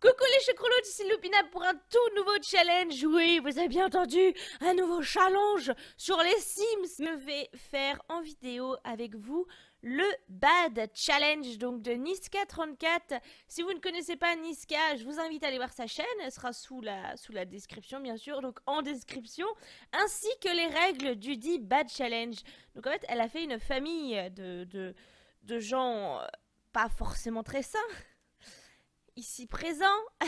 Coucou les chocolotes, ici Lupina pour un tout nouveau challenge. Oui, vous avez bien entendu, un nouveau challenge sur les Sims. Je vais faire en vidéo avec vous le Bad Challenge donc de Niska34. Si vous ne connaissez pas Niska, je vous invite à aller voir sa chaîne, elle sera sous la, sous la description bien sûr, donc en description, ainsi que les règles du dit Bad Challenge. Donc en fait, elle a fait une famille de, de, de gens euh, pas forcément très sains ici présent.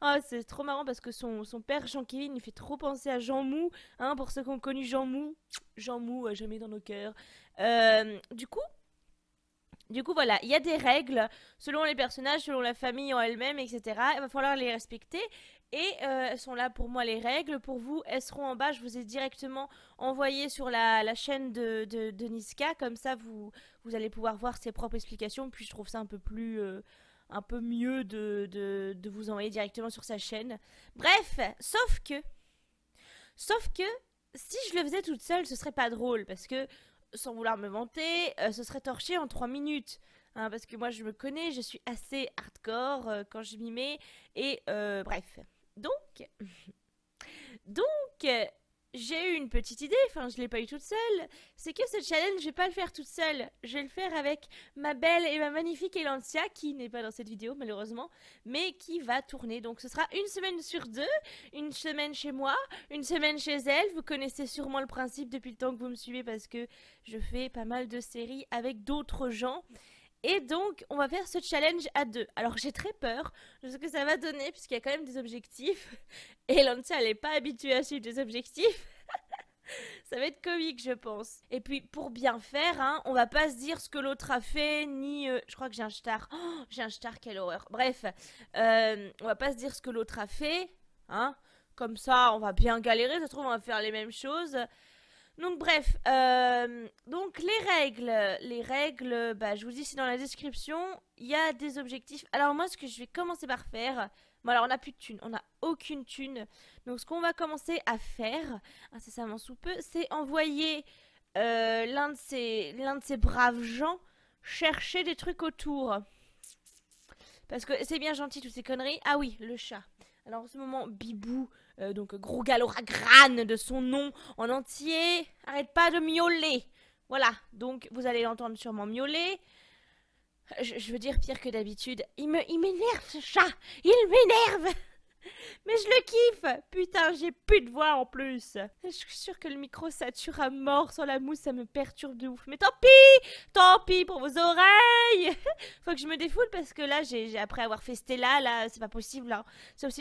Ah, c'est trop marrant parce que son, son père, Jean-Kevin, il fait trop penser à Jean Mou. Hein, pour ceux qui ont connu Jean Mou, Jean Mou, a euh, jamais dans nos cœurs. Euh, du coup, du coup, voilà, il y a des règles selon les personnages, selon la famille en elle-même, etc. Il va falloir les respecter. Et euh, elles sont là pour moi les règles. Pour vous, elles seront en bas. Je vous ai directement envoyé sur la, chaîne de, de, Niska. Comme ça, vous, vous allez pouvoir voir ses propres explications. Puis je trouve ça un peu plus un peu mieux de, vous envoyer directement sur sa chaîne. Bref, sauf que... Sauf que si je le faisais toute seule, ce serait pas drôle, parce que, sans vouloir me vanter, euh, ce serait torché en 3 minutes. Hein, parce que moi, je me connais, je suis assez hardcore euh, quand je m'y mets, et euh, bref. Donc... Donc, j'ai eu une petite idée, enfin je l'ai pas eu toute seule, c'est que ce challenge je ne vais pas le faire toute seule, je vais le faire avec ma belle et ma magnifique Elantia qui n'est pas dans cette vidéo malheureusement, mais qui va tourner. Donc ce sera une semaine sur deux, une semaine chez moi, une semaine chez elle. Vous connaissez sûrement le principe depuis le temps que vous me suivez parce que je fais pas mal de séries avec d'autres gens. Et donc, on va faire ce challenge à deux. Alors, j'ai très peur de ce que ça va donner, puisqu'il y a quand même des objectifs. Et Lancia, elle n'est pas habituée à suivre des objectifs. ça va être comique, je pense. Et puis, pour bien faire, hein, on va pas se dire ce que l'autre a fait, ni. Euh, je crois que j'ai un star. Oh, j'ai un star, quelle horreur. Bref, euh, on va pas se dire ce que l'autre a fait, hein. Comme ça, on va bien galérer. Ça se trouve, on va faire les mêmes choses. Donc bref, euh, donc les règles, les règles, bah, je vous dis c'est dans la description, il y a des objectifs. Alors moi ce que je vais commencer par faire, bon alors on n'a plus de thunes, on n'a aucune thune. Donc ce qu'on va commencer à faire, incessamment sous peu, c'est envoyer euh, l'un de, ces, de ces braves gens chercher des trucs autour. Parce que c'est bien gentil toutes ces conneries. Ah oui, le chat. Alors en ce moment, Bibou, euh, donc gros grane de son nom en entier, arrête pas de miauler. Voilà, donc vous allez l'entendre sûrement miauler. Je, veux dire pire que d'habitude. Il il m'énerve ce chat. Il m'énerve. Mais je le kiffe Putain, j'ai plus de voix en plus Je suis sûre que le micro sature à mort sur la mousse, ça me perturbe de ouf. Mais tant pis Tant pis pour vos oreilles Faut que je me défoule parce que là, j'ai après avoir fait Stella, là, c'est pas possible. Hein.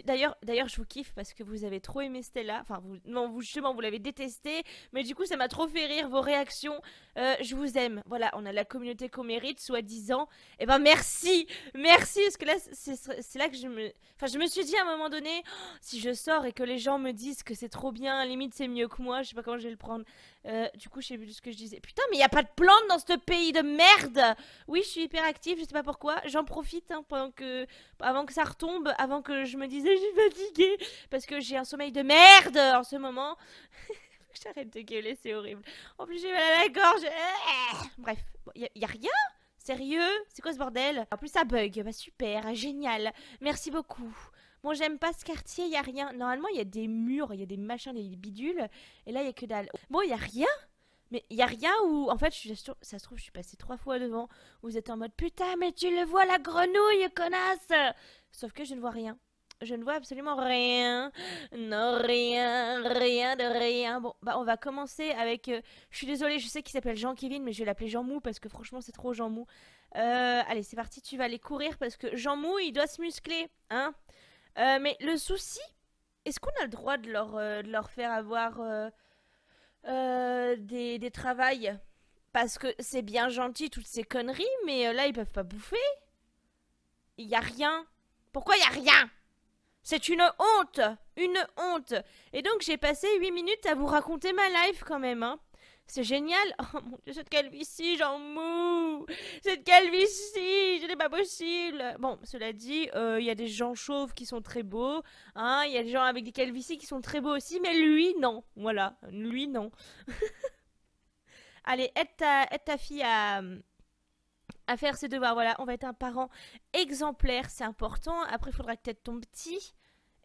D'ailleurs, d'ailleurs, je vous kiffe parce que vous avez trop aimé Stella. Enfin, vous... non, vous, justement, vous l'avez détesté. Mais du coup, ça m'a trop fait rire, vos réactions. Euh, je vous aime. Voilà, on a la communauté qu'on mérite, soi-disant. Et eh ben, merci Merci Parce que là, c'est là que je me... Enfin, je me suis dit à un moment donné si je sors et que les gens me disent que c'est trop bien, limite c'est mieux que moi, je sais pas comment je vais le prendre. Euh, du coup, je sais plus ce que je disais. Putain, mais il y a pas de plantes dans ce pays de merde. Oui, je suis hyper active, je sais pas pourquoi. J'en profite hein, pendant que avant que ça retombe, avant que je me dise je suis fatigué parce que j'ai un sommeil de merde en ce moment. J'arrête de gueuler, c'est horrible. En plus, j'ai mal à la gorge. Bref, il y, a rien Sérieux C'est quoi ce bordel En plus ça bug, bah super, génial, merci beaucoup. Bon, j'aime pas ce quartier, y a rien. Normalement, il y a des murs, il y a des machins, des bidules. Et là, il y a que dalle. Bon, il y a rien mais il y a rien où, en fait, je suis ça se trouve, je suis passée trois fois devant. Vous êtes en mode putain, mais tu le vois la grenouille, connasse Sauf que je ne vois rien. Je ne vois absolument rien. Non, rien, rien de rien. Bon, bah, on va commencer avec. Euh, je suis désolée, je sais qu'il s'appelle Jean-Kevin, mais je vais l'appeler Jean Mou parce que franchement, c'est trop Jean Mou. Euh, allez, c'est parti, tu vas aller courir parce que Jean Mou, il doit se muscler, hein euh, mais le souci, est-ce qu'on a le droit de leur, euh, faire avoir euh, des, des travails Parce que c'est bien gentil toutes ces conneries, mais là ils peuvent pas bouffer. Il y a rien. Pourquoi il y a rien C'est une honte Une honte Et donc j'ai passé 8 minutes à vous raconter ma life quand même, hein. C'est génial Oh mon dieu, cette calvitie, j'en mou Cette calvitie, ce n'est pas possible Bon, cela dit, euh, il y a des gens chauves qui sont très beaux, hein, il y a des gens avec des calvities qui sont très beaux aussi, mais lui, non. Voilà, lui, non. Allez, aide ta, fille à, faire ses devoirs. Voilà, on va être un parent exemplaire, c'est important. Après, il faudra que tu ton petit.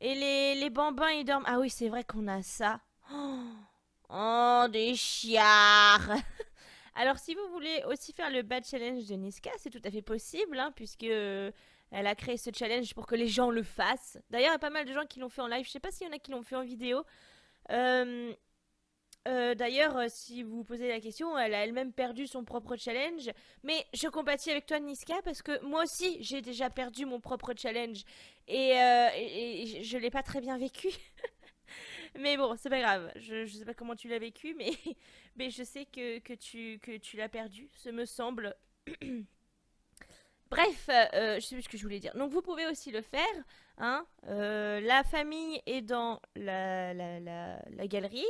Et les, les bambins, ils dorment. Ah oui, c'est vrai qu'on a ça. Oh Oh, des chiards Alors, si vous voulez aussi faire le bad challenge de Niska, c'est tout à fait possible, hein, puisque euh, elle a créé ce challenge pour que les gens le fassent. D'ailleurs, il y a pas mal de gens qui l'ont fait en live. Je sais pas s'il y en a qui l'ont fait en vidéo. Euh, euh, d'ailleurs, si vous vous posez la question, elle a elle-même perdu son propre challenge. Mais je compatis avec toi, Niska, parce que moi aussi, j'ai déjà perdu mon propre challenge. Et, et je ne l'ai pas très bien vécu. mais bon, c'est pas grave. Je, je sais pas comment tu l'as vécu, mais, mais je sais que, tu, l'as perdu, ce me semble. Bref, euh, je sais plus ce que je voulais dire. Donc vous pouvez aussi le faire. Hein euh, la famille est dans la, galerie,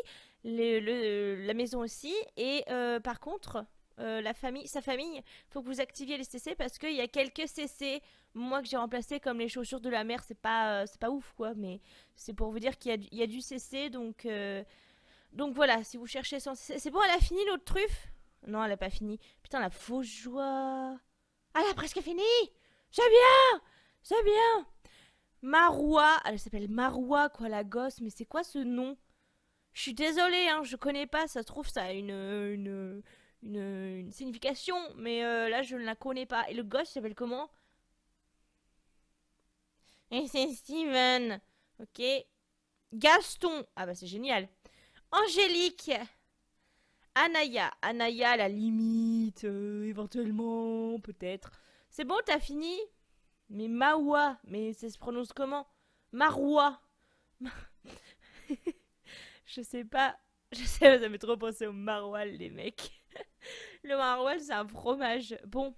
la maison aussi. Et euh, par contre, la famille, sa famille, faut que vous activiez les CC parce qu'il y a quelques CC moi que j'ai remplacé comme les chaussures de la mer, c'est pas, euh, c'est pas ouf quoi, mais c'est pour vous dire qu'il y, y, a du cesser. donc. Euh, donc voilà, si vous cherchez sans C'est bon, elle a fini l'autre truffe Non, elle a pas fini. Putain, la fausse joie. Ah, elle a presque fini C'est bien C'est bien Maroua, elle s'appelle Maroua quoi, la gosse, mais c'est quoi ce nom Je suis désolée, hein, je connais pas, ça trouve ça a une, une, signification, mais euh, là je ne la connais pas. Et le gosse s'appelle comment et c'est Steven. Ok. Gaston. Ah bah c'est génial. Angélique. Anaya. Anaya, la limite. Euh, éventuellement, peut-être. C'est bon, t'as fini Mais Mawa. Mais ça se prononce comment Maroua. Je sais pas. Je sais, ça m'est trop penser au Maroual les mecs. Le Maroual c'est un fromage. Bon.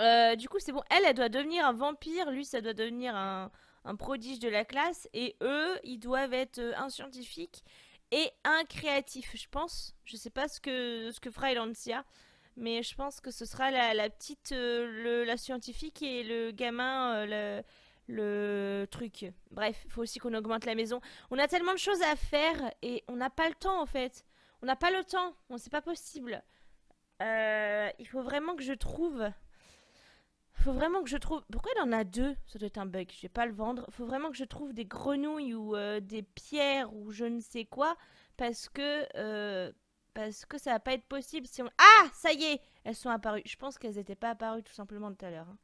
Euh, du coup, c'est bon. Elle, elle doit devenir un vampire. Lui, ça doit devenir un, prodige de la classe. Et eux, ils doivent être euh, un scientifique et un créatif, je pense. Je sais pas ce que, ce que fera Elantia. Mais je pense que ce sera la, la petite, euh, la scientifique et le gamin, le, le truc. Bref, il faut aussi qu'on augmente la maison. On a tellement de choses à faire et on n'a pas le temps en fait. On n'a pas le temps. On c'est pas possible. il faut vraiment que je trouve faut vraiment que je trouve. Pourquoi il en a deux Ça doit être un bug, je vais pas le vendre. Faut vraiment que je trouve des grenouilles ou euh, des pierres ou je ne sais quoi. Parce que. Euh, parce que ça va pas être possible si on. Ah Ça y est Elles sont apparues. Je pense qu'elles étaient pas apparues tout simplement tout à l'heure. Hein.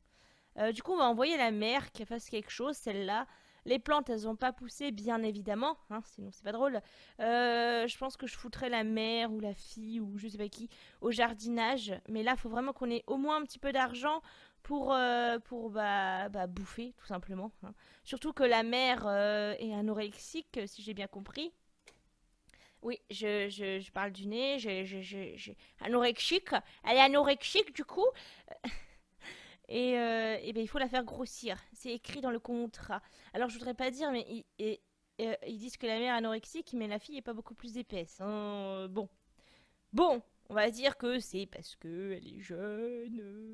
Euh, du coup, on va envoyer la mère qu'elle fasse quelque chose, celle-là. Les plantes, elles ont pas poussé, bien évidemment, hein, sinon c'est pas drôle. je pense que je foutrais la mère ou la fille ou je sais pas qui au jardinage. Mais là, faut vraiment qu'on ait au moins un petit peu d'argent pour, euh, pour bah, bah, bouffer, tout simplement. Hein. Surtout que la mère euh, est anorexique, si j'ai bien compris. Oui, je, parle du nez, j'ai... anorexique. Elle est anorexique, du coup. Euh, et, ben, il faut la faire grossir. C'est écrit dans le contrat. Alors, je voudrais pas dire, mais ils disent que la mère est anorexique, mais la fille est pas beaucoup plus épaisse. Hein. Bon. Bon, on va dire que c'est parce qu'elle est jeune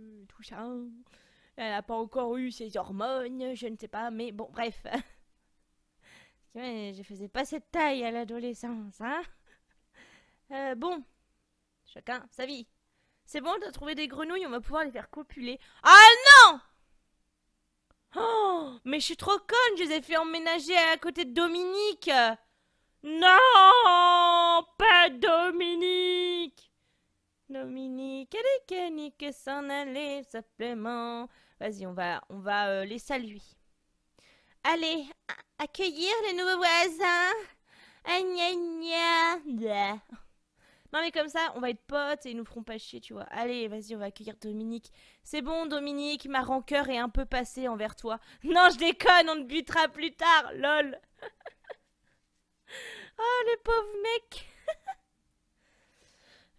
elle n'a pas encore eu ses hormones, je ne sais pas, mais bon, bref. je faisais pas cette taille à l'adolescence, hein euh, Bon, chacun sa vie. C'est bon, de trouver des grenouilles, on va pouvoir les faire copuler. Ah non oh, mais je suis trop conne, je les ai fait emménager à côté de Dominique. Non, pas Dominique Dominique, elle est canique, s'en aller simplement. Vas-y, on va, on va euh, les saluer. Allez, accueillir les nouveaux voisins. Non mais comme ça, on va être potes et ils nous feront pas chier, tu vois. Allez, vas-y, on va accueillir Dominique. C'est bon, Dominique, ma rancœur est un peu passée envers toi. Non, je déconne, on te butera plus tard, lol. oh, les pauvres mecs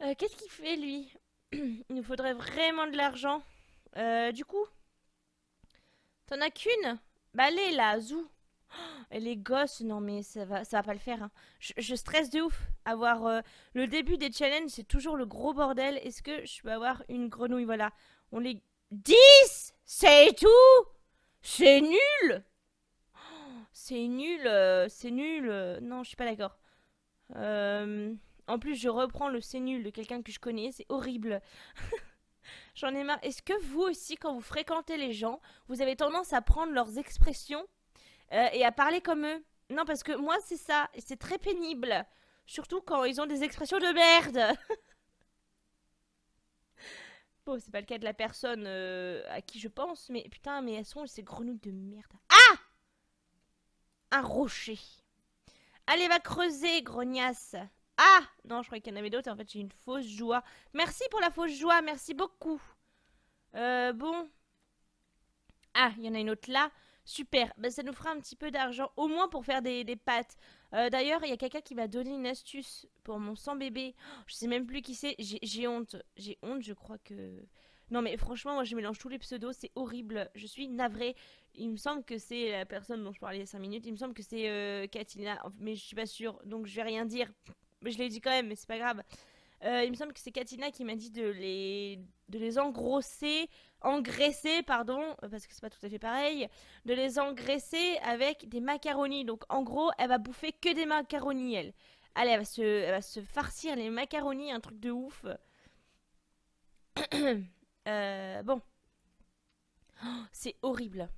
Euh, qu'est-ce qu'il fait lui Il nous faudrait vraiment de l'argent. Euh, du coup, t'en as qu'une Bah allez là, zou. les gosses, non mais ça va, ça va pas le faire. Hein. Je, stresse de ouf. Avoir euh, le début des challenges, c'est toujours le gros bordel. Est-ce que je peux avoir une grenouille Voilà, on les 10 C'est tout C'est nul C'est nul, c'est nul. Non, je suis pas d'accord. Euh... En plus, je reprends le c'est nul de quelqu'un que je connais, c'est horrible. J'en ai marre. Est-ce que vous aussi, quand vous fréquentez les gens, vous avez tendance à prendre leurs expressions euh, et à parler comme eux Non, parce que moi, c'est ça. c'est très pénible. Surtout quand ils ont des expressions de merde. bon, c'est pas le cas de la personne euh, à qui je pense, mais putain, mais elles sont ces grenouilles de merde. Ah Un rocher. Allez, va creuser, grognasse. Ah Non, je croyais qu'il y en avait d'autres. En fait, j'ai une fausse joie. Merci pour la fausse joie. Merci beaucoup. Euh, bon. Ah, il y en a une autre là. Super. Ben, ça nous fera un petit peu d'argent, au moins pour faire des, des pâtes. Euh, d'ailleurs, il y a quelqu'un qui m'a donné une astuce pour mon sang bébé. je sais même plus qui c'est. J'ai honte. J'ai honte, je crois que... Non mais franchement, moi je mélange tous les pseudos, c'est horrible. Je suis navrée. Il me semble que c'est la personne dont je parlais il y a 5 minutes. Il me semble que c'est euh, Katina, mais je suis pas sûre, donc je vais rien dire je l'ai dit quand même, mais c'est pas grave. Euh, il me semble que c'est Katina qui m'a dit de les, de les engrosser, engraisser, pardon, parce que c'est pas tout à fait pareil, de les engraisser avec des macaronis. Donc en gros, elle va bouffer que des macaronis, elle. Allez, elle va se, farcir les macaronis, un truc de ouf. Euh, bon. Oh, c'est horrible.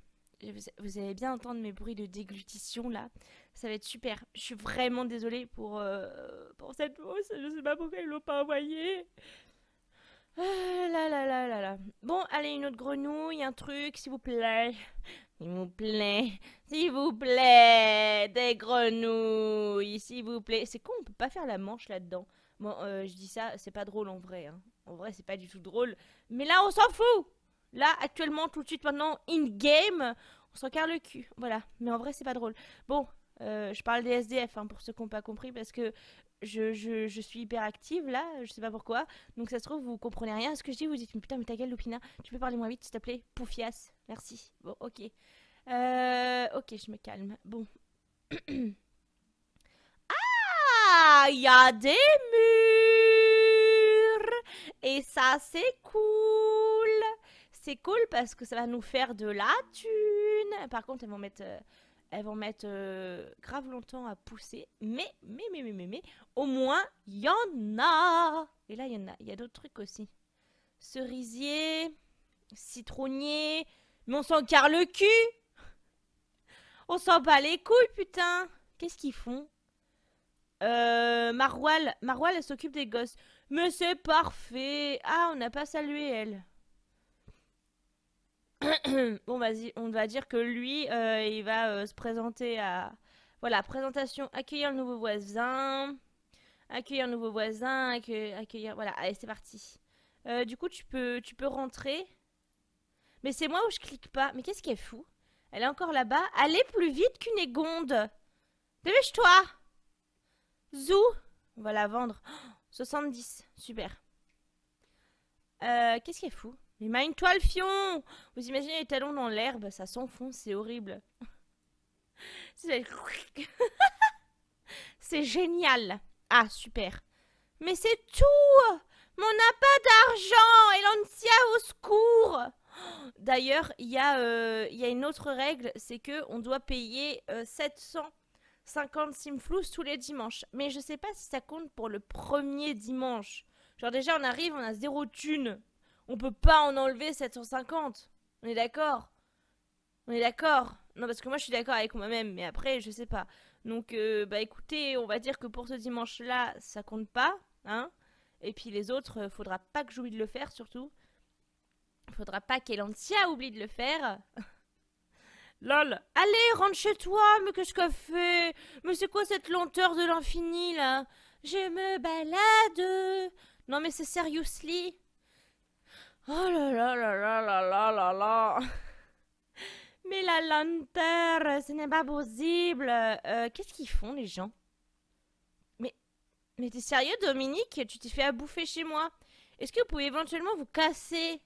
Vous avez bien entendre mes bruits de déglutition là. Ça va être super. Je suis vraiment désolée pour, euh, pour cette hausse. Je sais pas pourquoi ils l'ont pas envoyé. Ah, là là là là là. Bon, allez, une autre grenouille, un truc, s'il vous plaît. S'il vous plaît. S'il vous plaît. Des grenouilles, s'il vous plaît. C'est con, on peut pas faire la manche là-dedans. Bon, euh, je dis ça, c'est pas drôle en vrai. Hein. En vrai, c'est pas du tout drôle. Mais là, on s'en fout. Là, actuellement, tout de suite, maintenant, in-game, on s'en carre le cul. Voilà. Mais en vrai, c'est pas drôle. Bon, euh, je parle des SDF hein, pour ceux qui n'ont pas compris parce que je, je, suis hyper active là, je sais pas pourquoi. Donc ça se trouve, vous comprenez rien à ce que je dis, vous dites putain, mais ta gueule, Lupina, tu peux parler moins vite s'il te plaît Poufias, merci. Bon, ok. Euh, ok, je me calme. Bon. ah Il y a des murs Et ça, c'est cool C'est cool parce que ça va nous faire de la thune. Par contre, elles vont mettre. Euh, elles vont mettre euh, grave longtemps à pousser. Mais, mais, mais, mais, mais, mais, au moins, il y en a. Et là, il y en a. Il y a d'autres trucs aussi. Cerisier, citronnier. Mais on s'en carre le cul. On sent bat les couilles, putain. Qu'est-ce qu'ils font euh, Maroual, elle s'occupe des gosses. Mais c'est parfait. Ah, on n'a pas salué elle. bon, vas-y, on va dire que lui, euh, il va euh, se présenter à. Voilà, présentation, accueillir le nouveau voisin. Accueillir le nouveau voisin, accueillir. Voilà, allez, c'est parti. Euh, du coup, tu peux, tu peux rentrer. Mais c'est moi où je clique pas. Mais qu'est-ce est fou? Elle est encore là-bas. Allez plus vite qu'une égonde Dépêche-toi Zou On va la vendre. 70, super. qu'est-ce est fou? Mais mine-toi fion Vous imaginez les talons dans l'herbe, ça s'enfonce, c'est horrible. C'est... génial Ah, super Mais c'est tout Mais on n'a pas d'argent Elantia, au secours D'ailleurs, euh, il y, a une autre règle, c'est que on doit payer 750 euh, simflous tous les dimanches. Mais je sais pas si ça compte pour le premier dimanche. Genre déjà, on arrive, on a zéro thune. On peut pas en enlever 750. On est d'accord On est d'accord Non, parce que moi, je suis d'accord avec moi-même, mais après, je sais pas. Donc, euh, bah écoutez, on va dire que pour ce dimanche-là, ça compte pas, hein Et puis les autres, euh, faudra pas que j'oublie de le faire, surtout. Faudra pas qu'Elantia oublie de le faire. Lol. Allez, rentre chez toi, mais qu'est-ce que fait Mais c'est quoi cette lenteur de l'infini, là Je me balade Non, mais c'est seriously Oh là là là là là là là Mais la lenteur, euh, ce n'est pas possible euh, Qu'est-ce qu'ils font les gens Mais, mais t'es sérieux Dominique Tu t'es fait à bouffer chez moi Est-ce que vous pouvez éventuellement vous casser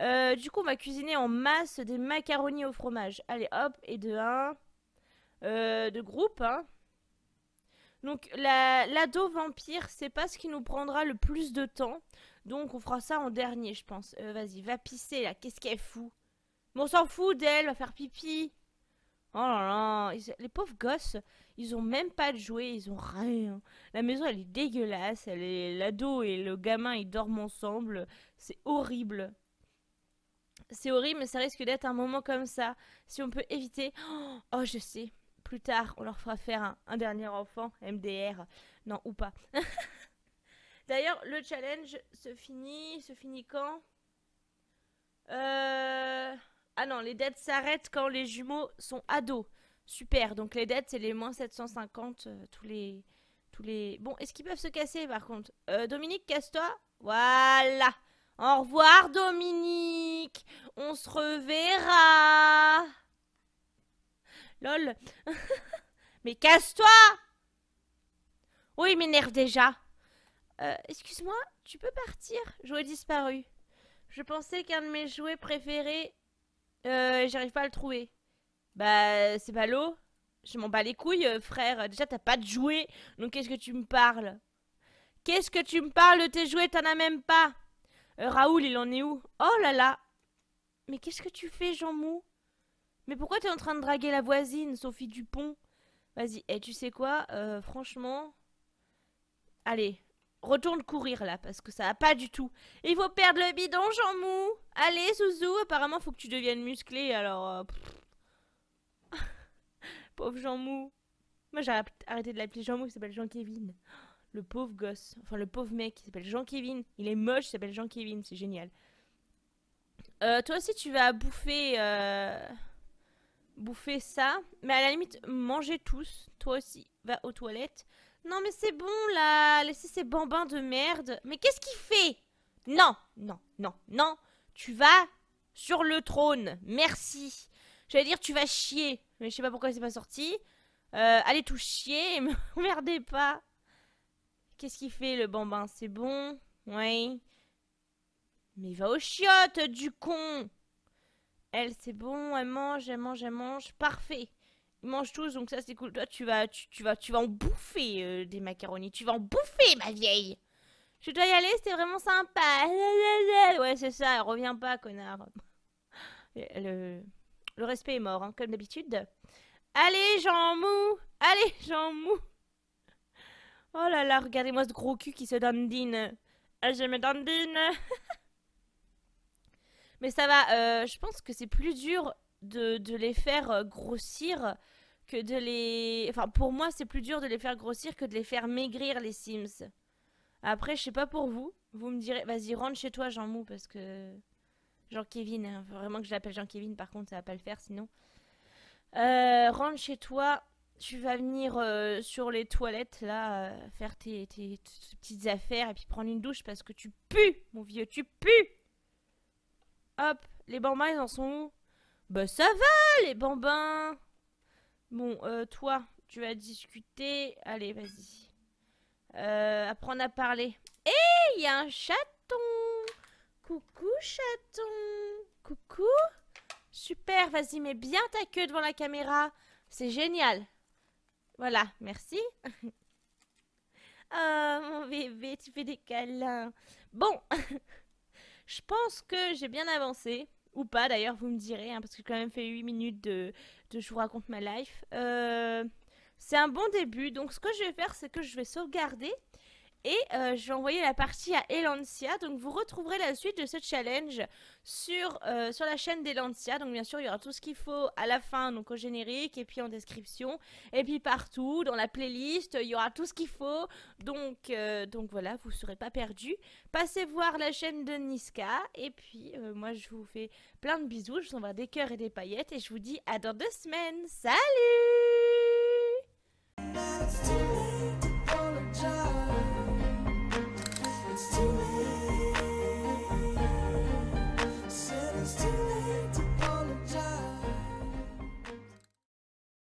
euh, Du coup on va cuisiner en masse des macaronis au fromage. Allez hop, et de un... de groupe, hein donc l'ado vampire, c'est pas ce qui nous prendra le plus de temps. Donc on fera ça en dernier, je pense. Euh, vas-y, va pisser là. Qu'est-ce qu'elle fout Mais on s'en fout d'elle, va faire pipi. Oh là là, les pauvres gosses, ils ont même pas de jouets, ils ont rien. La maison, elle est dégueulasse. L'ado et le gamin, ils dorment ensemble. C'est horrible. C'est horrible, mais ça risque d'être un moment comme ça. Si on peut éviter... Oh, je sais. Plus tard, on leur fera faire un dernier enfant, MDR. Non, ou pas. D'ailleurs, le challenge se finit, se finit quand euh... Ah non, les dettes s'arrêtent quand les jumeaux sont ados. Super, donc les dettes, c'est les moins 750 euh, tous les... Tous les... Bon, est-ce qu'ils peuvent se casser par contre euh, Dominique, casse-toi. Voilà. Au revoir Dominique. On se reverra. Lol. mais casse-toi. Oui, il m'énerve déjà. Euh, Excuse-moi, tu peux partir Jouet disparu. Je pensais qu'un de mes jouets préférés. Euh, j'arrive pas à le trouver. Bah, c'est pas l'eau. Je m'en bats les couilles, euh, frère. Déjà, t'as pas de jouets. Donc, qu'est-ce que tu me parles Qu'est-ce que tu me parles de tes jouets T'en as même pas. Euh, Raoul, il en est où Oh là là Mais qu'est-ce que tu fais, Jean Mou Mais pourquoi t'es en train de draguer la voisine, Sophie Dupont Vas-y, et eh, tu sais quoi euh, Franchement. Allez, retourne courir là, parce que ça va pas du tout. Il faut perdre le bidon, Jean Mou. Allez, Zouzou, apparemment faut que tu deviennes musclé, alors. Euh, pauvre Jean Mou. Moi j'ai arrêté de l'appeler Jean Mou, il s'appelle jean Kevin. Le pauvre gosse, enfin le pauvre mec, il s'appelle jean Kevin. Il est moche, il s'appelle jean Kevin. c'est génial. Euh, toi aussi tu vas bouffer. Euh, bouffer ça, mais à la limite, mangez tous, toi aussi, va aux toilettes. Non mais c'est bon là, laissez ces bambins de merde. Mais qu'est-ce qu'il fait Non, non, non, non. Tu vas sur le trône, merci. J'allais dire tu vas chier, mais je sais pas pourquoi c'est pas sorti. Euh, allez tout chier, merdez pas. Qu'est-ce qu'il fait le bambin C'est bon Oui. Mais il va aux chiottes du con Elle c'est bon, elle mange, elle mange, elle mange. Parfait ils mangent tous, donc ça c'est cool. Toi, tu vas, tu, vas, tu vas en bouffer euh, des macaronis. Tu vas en bouffer, ma vieille. Je dois y aller, c'était vraiment sympa. Ouais, c'est ça, reviens pas, connard. Le, respect est mort, hein, comme d'habitude. Allez, Jean Mou Allez, Jean Mou Oh là là, regardez-moi ce gros cul qui se dandine. Ah, je me dandine Mais ça va, euh, je pense que c'est plus dur de, les faire euh, grossir que de les... Enfin, pour moi, c'est plus dur de les faire grossir que de les faire maigrir, les Sims. Après, je sais pas pour vous. Vous me direz, vas-y, rentre chez toi, Jean Mou, parce que... jean Kevin hein. vraiment que je l'appelle jean Kevin par contre, ça va pas le faire, sinon. Euh, rentre chez toi, tu vas venir euh, sur les toilettes, là, euh, faire tes, petites affaires, et puis prendre une douche, parce que tu pues, mon vieux, tu pues Hop, les bambins, ils en sont où bah ça va les bambins Bon, euh, toi, tu vas discuter. Allez, vas-y. Euh, apprendre à parler. Hé, eh, il y a un chaton Coucou chaton Coucou Super, vas-y, mets bien ta queue devant la caméra. C'est génial. Voilà, merci. oh, mon bébé, tu fais des câlins. Bon, je pense que j'ai bien avancé. Ou pas d'ailleurs, vous me direz, hein, parce que quand même fait 8 minutes de, je vous raconte ma life. Euh, c'est un bon début, donc ce que je vais faire, c'est que je vais sauvegarder et je euh, j'ai envoyé la partie à Elancia. Donc vous retrouverez la suite de ce challenge sur, euh, sur la chaîne d'Elancia. Donc bien sûr, il y aura tout ce qu'il faut à la fin, donc au générique, et puis en description, et puis partout, dans la playlist, il y aura tout ce qu'il faut. Donc, euh, donc voilà, vous ne serez pas perdus. Passez voir la chaîne de Niska. Et puis moi, je vous fais plein de bisous. Je vous envoie des cœurs et des paillettes. Et je vous dis à dans deux semaines. Salut